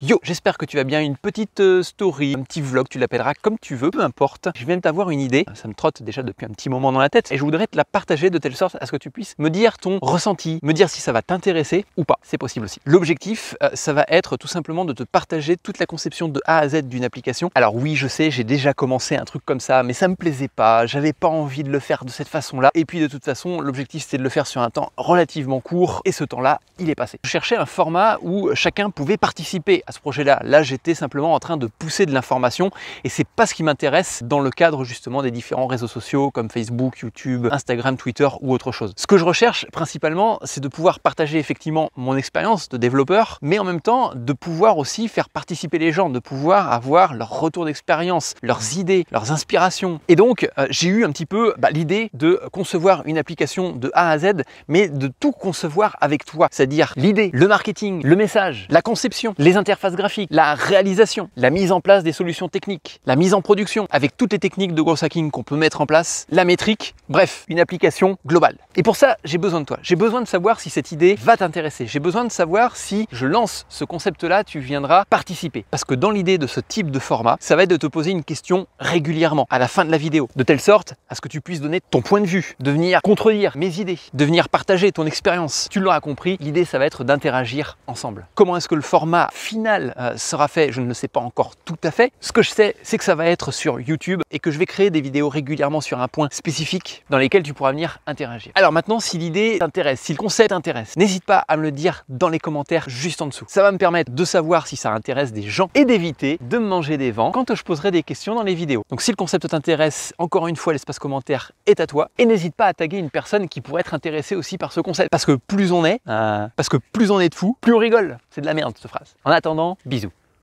Yo, j'espère que tu vas bien. Une petite euh, story, un petit vlog, tu l'appelleras comme tu veux, peu importe. Je viens de t'avoir une idée, ça me trotte déjà depuis un petit moment dans la tête, et je voudrais te la partager de telle sorte à ce que tu puisses me dire ton ressenti, me dire si ça va t'intéresser ou pas. C'est possible aussi. L'objectif, euh, ça va être tout simplement de te partager toute la conception de A à Z d'une application. Alors oui, je sais, j'ai déjà commencé un truc comme ça, mais ça me plaisait pas, j'avais pas envie de le faire de cette façon-là. Et puis de toute façon, l'objectif c'était de le faire sur un temps relativement court, et ce temps-là, il est passé. Je cherchais un format où chacun pouvait participer à ce projet-là. Là, j'étais simplement en train de pousser de l'information et c'est pas ce qui m'intéresse dans le cadre justement des différents réseaux sociaux comme Facebook, YouTube, Instagram, Twitter ou autre chose. Ce que je recherche principalement, c'est de pouvoir partager effectivement mon expérience de développeur, mais en même temps de pouvoir aussi faire participer les gens, de pouvoir avoir leur retour d'expérience, leurs idées, leurs inspirations. Et donc, euh, j'ai eu un petit peu bah, l'idée de concevoir une application de A à Z, mais de tout concevoir avec toi, c'est-à-dire l'idée, le marketing, le message, la conception, les interfaces phase graphique, la réalisation, la mise en place des solutions techniques, la mise en production avec toutes les techniques de gros hacking qu'on peut mettre en place, la métrique, bref, une application globale. Et pour ça, j'ai besoin de toi. J'ai besoin de savoir si cette idée va t'intéresser. J'ai besoin de savoir si je lance ce concept-là, tu viendras participer. Parce que dans l'idée de ce type de format, ça va être de te poser une question régulièrement à la fin de la vidéo, de telle sorte à ce que tu puisses donner ton point de vue, de venir contredire mes idées, de venir partager ton expérience. Tu l'auras compris, l'idée ça va être d'interagir ensemble. Comment est-ce que le format final euh, sera fait, je ne le sais pas encore tout à fait. Ce que je sais, c'est que ça va être sur YouTube et que je vais créer des vidéos régulièrement sur un point spécifique dans lesquels tu pourras venir interagir. Alors maintenant, si l'idée t'intéresse, si le concept t'intéresse, n'hésite pas à me le dire dans les commentaires juste en dessous. Ça va me permettre de savoir si ça intéresse des gens et d'éviter de me manger des vents quand je poserai des questions dans les vidéos. Donc si le concept t'intéresse, encore une fois, l'espace commentaire est à toi et n'hésite pas à taguer une personne qui pourrait être intéressée aussi par ce concept parce que plus on est, euh, parce que plus on est de fous, plus on rigole. C'est de la merde cette phrase. En attendant, bisous.